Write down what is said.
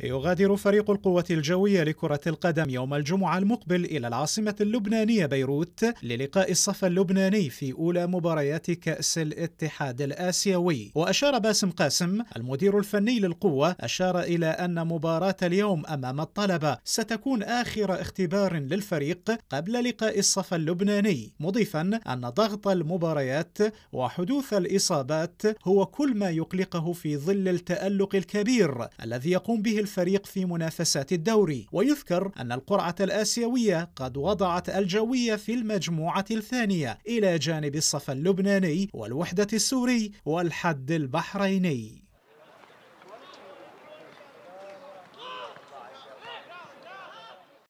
يغادر فريق القوة الجوية لكرة القدم يوم الجمعة المقبل إلى العاصمة اللبنانية بيروت للقاء الصف اللبناني في أولى مباريات كأس الاتحاد الآسيوي وأشار باسم قاسم المدير الفني للقوة أشار إلى أن مباراة اليوم أمام الطلبة ستكون آخر اختبار للفريق قبل لقاء الصف اللبناني مضيفا أن ضغط المباريات وحدوث الإصابات هو كل ما يقلقه في ظل التألق الكبير الذي يقوم به الفريق في منافسات الدوري ويذكر أن القرعة الآسيوية قد وضعت الجوية في المجموعة الثانية إلى جانب الصف اللبناني والوحدة السوري والحد البحريني